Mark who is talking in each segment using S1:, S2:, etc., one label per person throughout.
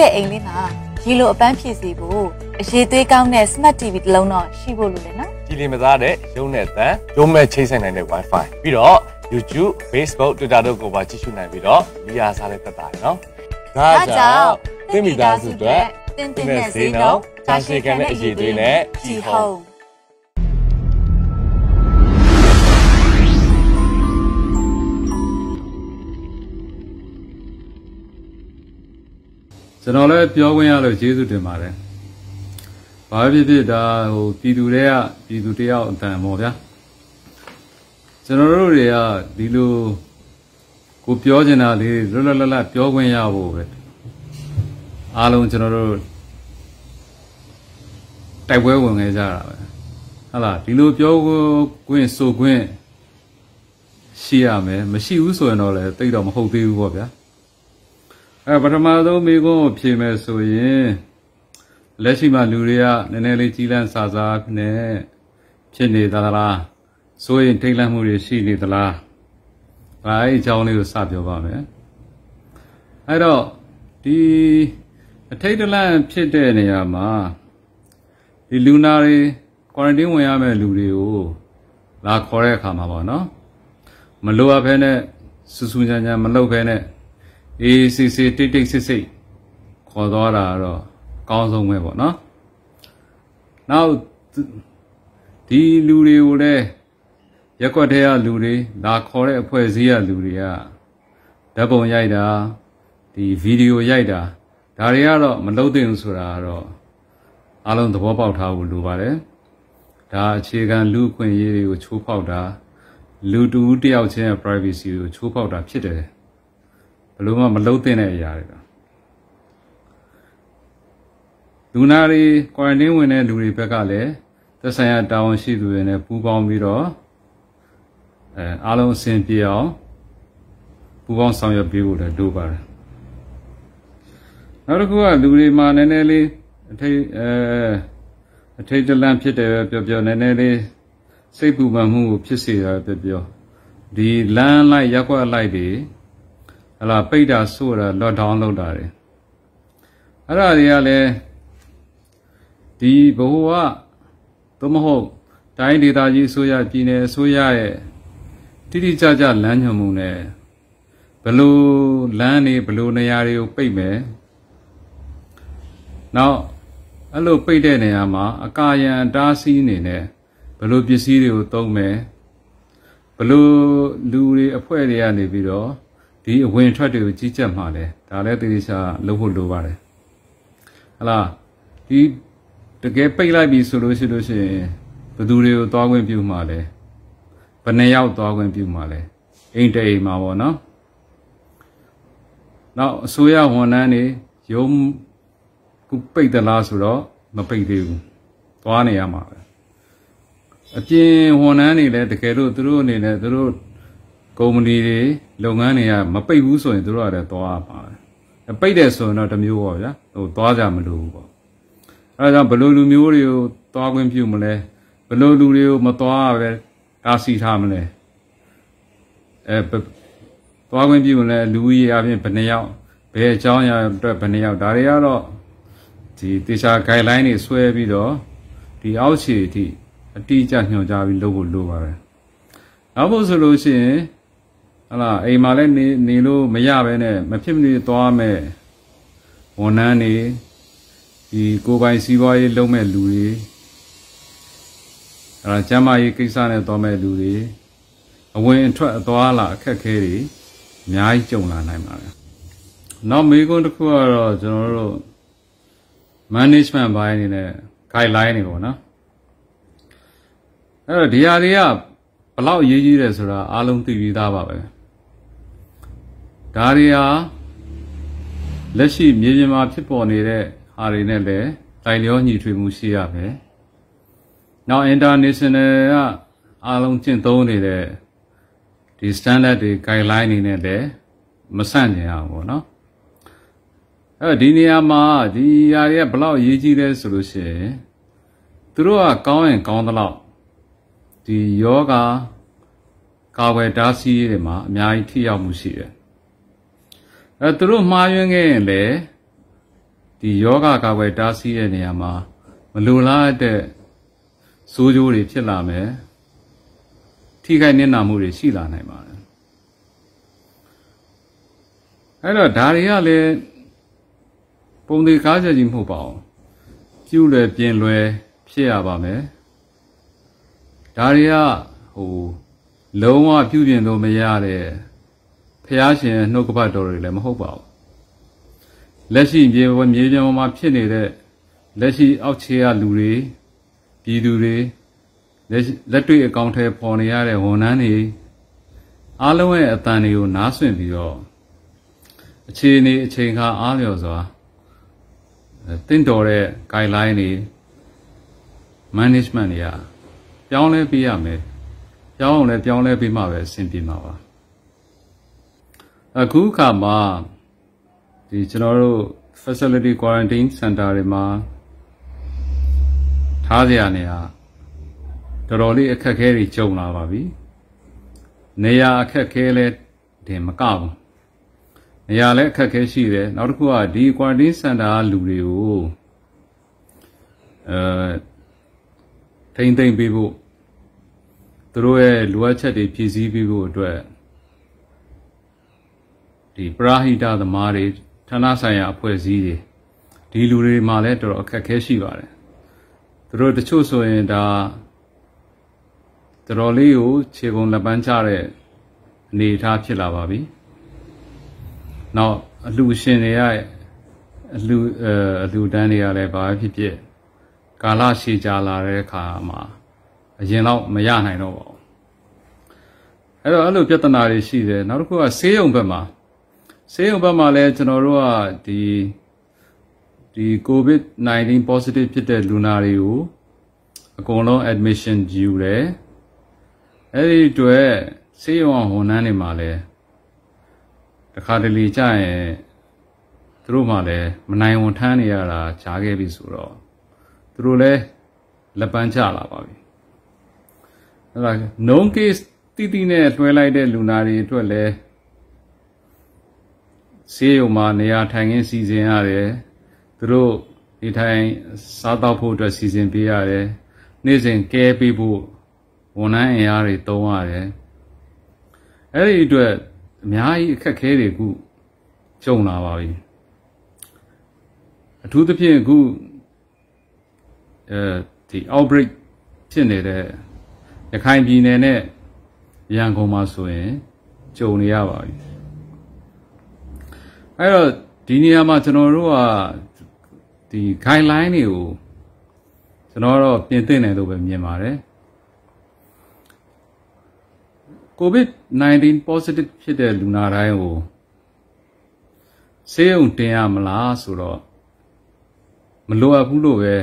S1: ့ရဲ့အိမ်လေးမှာဒီလိုအပန်းဖြေစီဖို့အရေးသွေးကောင်းတဲ့ Smart TV တစ်လုံးတော့ရှိဖို့လိုတယ်နော်။ကြည်လင်မသားတဲ့ရုံးနဲ့အသံရုံးမဲ့ချိတ်ဆက်နိုင်တဲ့ Wi-Fi ပြီးတော့ YouTube, Facebook, Twitter တို့ကိုပါကြည့်ရှုနိုင်ပြီးတော့မိသားစားလည်းတက်တာနော်။ဒါကြောင့်သင်မိသားစုအတွက်သင်သင်တဲ့ဈေးနှုန်း၊တာရှည်ခံတဲ့အရေးသွေးနဲ့ကြည်ဟုတ်ကျွန်တော်လည်းပြောခွင့်ရလို့ကျေးဇူးတင်ပါတယ်။ဘာဖြစ်ဖြစ်ဒါဟိုပြည်သူတွေကပြည်သူတယောက်အတန်ပေါ့ဗျာ။ကျွန်တော်တို့တွေကဒီလိုကိုပြောချင်တာလေးလွတ်လွတ်လပ်လပ်ပြောခွင့်ရဖို့ပဲ။အားလုံးကျွန်တော်တို့တိုက်ပွဲဝင်ခဲ့ကြတာပဲ။ဟုတ်လားဒီလိုပြောခွင့်ဆိုခွင့်ရှိရမယ်မရှိဘူးဆိုရင်တော့လည်းတိတ်တော့မဟုတ်သေးဘူးပေါ့ဗျာ။အဲပထမဆုံးမိကုန်းကိုဖြေမယ်ဆိုရင်လက်ရှိမှာလူတွေကနည်းနည်းလေးကြီးလန့်စာစားနဲ့ဖြစ်နေသလားစိုးရင်ထိတ်လန့်မှုတွေရှိနေသလားအဲအကြောင်းလေးကိုစပြောပါမယ်အဲတော့ဒီအထိတ်တလန့်ဖြစ်တဲ့နေရာမှာဒီလူနာတွေကွာရန်တင်းဝင်ရမယ့်လူတွေကိုလာခေါ်တဲ့အခါမှာပေါ့နော်မလိုအပ်ဘဲနဲ့စူးစူးညံ့ညံ့မလုပ်ဘဲနဲ့အေးစစ်စစ်တိတ်တိတ်စစ်စစ်ခေါ်သွားတာတော့ကောင်းဆုံးပဲပေါ့နော်နောက်ဒီလူတွေကိုလည်းရက်ွက်တဲ့လူတွေလာခေါ်တဲ့အဖွဲ့အစည်းကလူတွေကဓာတ်ပုံရိုက်တာဒီဗီဒီယိုရိုက်တာဒါတွေကတော့မလုပ်သင့်ဘူးဆိုတာကတော့အလုံးသဘောပေါက်ထားဖို့လိုပါတယ်ဒါအခြေခံလူအခွင့်အရေးတွေကိုချိုးဖောက်တာလူတူတယောက်ချင်းရဲ့ privacy ကိုချိုးဖောက်တာဖြစ်တယ်ဘလို့မှမလုံးသင့်တဲ့အရာတွေကလူနာတွေကွာရန်တင်းဝင်တဲ့လူတွေဘက်ကလည်းသက်ဆိုင်ရာတာဝန်ရှိသူတွေနဲ့ပူးပေါင်းပြီးတော့အဲအားလုံးအဆင်ပြေအောင်ပူးပေါင်းဆောင်ရွက်ပေးဖို့လည်းလိုပါတယ်နောက်တစ်ခုကလူတွေမှာနည်းနည်းလေးအထိတ်အဲအထိတ်တလန့်ဖြစ်တယ်ပဲပြောပြောနည်းနည်းလေးစိတ်ပူပန်မှုကိုဖြစ်စေတာပြောပြောဒီလမ်းလိုက်ရက်ွက်လိုက်တွေဟလာပိတ်တာဆို့တာ lockdown လုပ်တာတွေအဲ့ဒါတွေကလည်းဒီဘဝကသို့မဟုတ်တိုင်းဒေသကြီးအစိုးရပြည်နယ်အစိုးရရဲ့တိတိကျကျလမ်းညွှန်မှုနဲ့ဘလို့လမ်းတွေဘလို့နေရာတွေကိုပိတ်မယ်နောက်အဲ့လိုပိတ်တဲ့နေရာမှာအကာရန်တားဆီးနေနဲ့ဘလို့ပစ္စည်းတွေကိုသုံးမယ်ဘလို့လူတွေအဖွဲ့တွေကနေပြီးတော့ဒီအဝင်ထွက်တွေကိုကြီးကြပ်မှလည်းဒါလည်းသေချာလုပ်ဖို့လိုပါတယ်ဟလာဒီတကယ်ပိတ်လိုက်ပြီဆိုလို့ရှိလို့ရှိရင်ဘယ်သူတွေကိုသွားခွင့်ပြုမှလဲဘယ်နှယောက်သွားခွင့်ပြုမှလဲအိမ်တအိမ်မှာပေါ့နော်နောက်အစိုးရဝန်ထမ်းတွေရုံးပိတ်သလားဆိုတော့မပိတ်သေးဘူးသွားနေရမှာပဲအပြင်ဝန်ထမ်းတွေလည်းတကယ်လို့သူတို့အနေနဲ့သူတို့ကုမ္ပဏီတွေလုပ်ငန်းတွေကမပိတ်ဘူးဆိုရင်တို့ရတဲ့သွားပါတယ်ပိတ်တယ်ဆိုရင်တော့တမျိုးပေါ့ဗျာဟိုသွားကြမလို့ဘူးပေါ့အဲဒါကြောင့်ဘယ်လိုလူမျိုးတွေကိုသွားခွင့်ပြုမလဲဘယ်လိုလူတွေကိုမသွားရပဲအားစီထားမလဲအဲသွားခွင့်ပြုမလဲလူကြီးအပြင်ဘယ်နှယောက်ဘယ်အကြောင်းအရာအတွက်ဘယ်နှယောက်ဒါတွေကတော့ဒီတေချာ guideline တွေဆွဲပြီးတော့ဒီအောက်ခြေအထိအတိအကျညွှန်ကြားပြီးလုပ်ဖို့လိုပါတယ်နောက်ဖို့ဆိုလို့ရှိရင်ဟလာအိမ်မှာလည်းနေနေလို့မရပဲနဲ့မဖြစ်မနေသွားမယ်ဝန်ထမ်းတွေဒီကိုပိုင်စီးပွားရေးလုပ်မဲ့လူတွေအဲဒါကျမ်းမာရေးကိစ္စနဲ့သွားမဲ့လူတွေအဝင်အထွက်အသွားအလာအခက်အခဲတွေအများကြီးကြုံလာနိုင်ပါတယ်နောက်မိကုန်းတစ်ခုကတော့ကျွန်တော်တို့ management ဘိုင်းအနေနဲ့ guideline တွေပေါ့နော်အဲ့တော့ဒီဟာတွေကဘလောက်အရေးကြီးတယ်ဆိုတာအားလုံးသိပြီးသားပါပဲ။ဒါတွေဟာလက်ရှိမြေပြင်မှာဖြစ်ပေါ်နေတဲ့ဟာတွေနဲ့လည်းတိုင်လျောညီထွေမှုရှိရမယ်။နောက် international ကအားလုံးကျင့်သုံးနေတဲ့ဒီ standard တွေ guideline တွေနဲ့လည်းမဆန့်ကျင်အောင်ပေါ့နော်။အဲ့ဒီနေရာမှာဒီຢာတွေကဘလောက်ရေးကြည့်လဲဆိုလို့ရှိရင်သူတို့ကကောင်းရင်ကောင်းသလောက်ဒီယောဂကာဝယ်တားဆီးတွေမှာအများကြီးထိရောက်မှုရှိတယ်။အဲသူတို့မှားယွင်းခဲ့ရင်လေဒီယောဂကာဝယ်တားဆီးတဲ့နေရာမှာမလိုလားတဲ့စိုးကျိုးတွေဖြစ်လာမယ်ထိခိုက်နစ်နာမှုတွေရှိလာနိုင်ပါတယ်အဲ့တော့ဒါတွေကလည်းပုံသေးကားချက်ကြီးမဟုတ်ပါဘူးပြုလွယ်ပြင်လွယ်ဖြစ်ရပါမယ်ဒါတွေကဟိုလုံးဝပြုပြင်လို့မရတဲ့ဖះရှင်နှုတ်ကပတ်တော်တွေလည်းမဟုတ်ပါဘူးလက်ရှိမြေပေါ်မြေပြင်ပေါ်မှာ ဖြစ်နေတဲ့လက်ရှိအောက်ခြေကလူတွေပြည်သူတွေလက်တွေ့အကောင့်ထဲပေါ်နေရတဲ့ဝန်ထမ်းတွေအားလုံးရဲ့အတန်တွေကို နားဆွင့်ပြီးတော့အခြေအနေအချိန်ခါအားလျော်စွာတင့်တော်တဲ့ guideline တွေ management တွေကပြောင်းလဲပေးရမယ်ပြောင်းအောင်လည်းပြောင်းလဲပေးမှပဲအဆင်ပြေမှာပါအခုအခါမှာဒီကျွန်တော်တို့ facility quarantine center တွေမှာထားစရာနေရာတော်တော်လေးအခက်အခဲတွေကြုံလာပါပြီနေရာအခက်အခဲလဲတင်မကဘူးနေရာလည်းအခက်အခဲရှိတယ်နောက်တစ်ခုကဒီ quarantine center ကလူတွေကိုအဲထိမ့်သိမ့်ပေးဖို့သူတို့ရဲ့လိုအပ်ချက်တွေဖြည့်ဆည်းပေးဖို့အတွက်ဒီပရာဟိတသမားတွေဌာနဆိုင်ရာအဖွဲ့အစည်းတွေဒီလူတွေမှာလည်းတော်တော်အခက်အခဲရှိပါတယ်သူတို့တချို့ဆိုရင်ဒါတော်တော်လေးကိုခြေကုန်လက်ပန်းချတဲ့အနေအထားဖြစ်လာပါပြီနောက်အလှရှင်တွေရဲ့အလှအလှတန်းတွေကလည်းဘာဖြစ်ဖြစ်ကာလရှည်ကြာလာတဲ့အခါမှာအရင်တော့မရနိုင်တော့ပါဘူးအဲ့တော့အဲ့လိုပြဿနာတွေရှိတယ်နောက်တစ်ခုကဆေးရုံဘက်မှာဆေးရုံဘက်မှာလည်းကျွန်တော်တို့ကဒီဒီ COVID-19 positive ဖြစ်တဲ့လူနာတွေကိုအကုန်လုံး admission ယူတယ်အဲ့ဒီတွေ့ဆေးရုံအောင်ဝန်ထမ်းတွေမှာလည်းတခါတလေကြာရင်သူတို့မှလည်းမနိုင်ဝန်ထမ်းနေရတာကြားခဲ့ပြီဆိုတော့သူတို့လည်းလက်ပန်းချလာပါပြီအဲ့ဒါ known case တိတိနဲ့တွဲလိုက်တဲ့လူနာတွေအတွက်လည်းဆေးရုံမှာနေရာထိုင်ခင်းစီစဉ်ရတယ်သူတို့နေထိုင်စားသောက်ဖို့အတွက်စီစဉ်ပေးရတယ်နေ့စဉ်ကဲပေးဖို့ဝန်ထမ်းအင်အားတွေတုံးရတယ်အဲ့ဒီအတွက်အများကြီးအခက်အခဲတွေခုကြုံလာပါပြီအထူးသဖြင့်အခုအဲဒီ outbreak ဖြစ်နေတဲ့ရခိုင်ပြည်နယ်နဲ့ရန်ကုန်မှာဆိုရင်ကြုံနေရပါပြီအဲ့တော့ဒီနေရာမှာကျွန်တော်တို့ကဒီ guideline တွေကိုကျွန်တော်တော့ပြင်သင့်တယ်လို့ပဲမြင်ပါတယ် covid-19 positive ဖြစ်တဲ့လူနာတိုင်းကိုဆေးရုံတင်ရမလားဆိုတော့မလိုအပ်ဘူးလို့ပဲ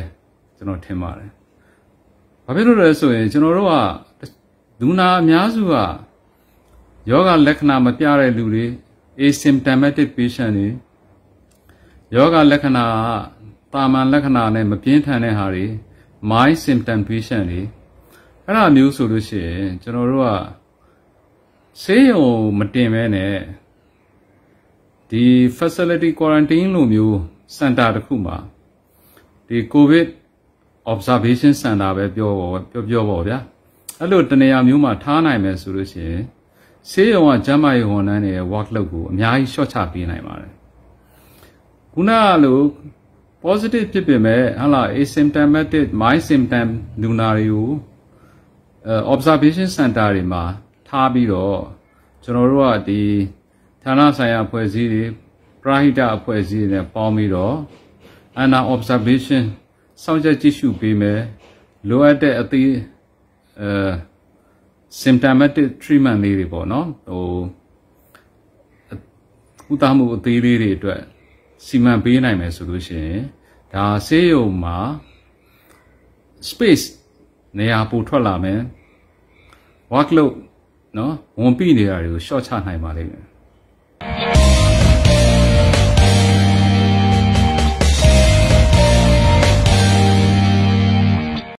S1: ကျွန်တော်ထင်ပါတယ်။ဘာဖြစ်လို့လဲဆိုရင် ကျွန်တော်တို့ကလူနာအများစုကယောဂလက္ခဏာမပြတဲ့လူတွေ asymptomatic patient တွေယောဂလက္ခဏာတာမန်လက္ခဏာနဲ့မပြင်းထန်တဲ့ဟာတွေ mild symptom patient တွေအဲ့ဒါမျိုးဆိုလို့ရှိရင်ကျွန်တော်တို့ကဆေးရုံမတင်ပဲနဲ့ဒီ facility quarantine လိုမျိုး center တစ်ခုမှာဒီ covid observation center ပဲပြောပါပြောပြောပါဗျာအဲ့လိုတနေရာမျိုးမှာထားနိုင်မယ်ဆိုလို့ရှိရင်ဆေးရုံကကျန်းမာရေးဝန်ထမ်းတွေရဲ့ workload ကိုအများကြီးလျှော့ချပေးနိုင်ပါတယ်။ခုနကလို positive ဖြစ်ပေမဲ့ဟလာ asymptomatic mild symptom လူနာတွေကို observation center တွေမှာထားပြီးတော့ကျွန်တော်တို့ကဒီဌာနဆိုင်ရာအဖွဲ့အစည်းတွေပရဟိတအဖွဲ့အစည်းတွေနဲ့ပေါင်းပြီးတော့ under observation စောင့်ကြည့်ကြည့်ရှုပေးမယ်လိုအပ်တဲ့အသေးအဲ symptomatic treatment လေးတွေပေါ့နော်ဟိုကုသမှုအသေးလေးတွေအတွက်စီမံပေးနိုင်မယ်ဆိုလို့ရှိရင်ဒါဆေးရုံမှာ space နေရာပိုထွက်လာမယ် workload နော်ဝန်ပိနေရာတွေကို short ချနိုင်ပါလိမ့်မယ်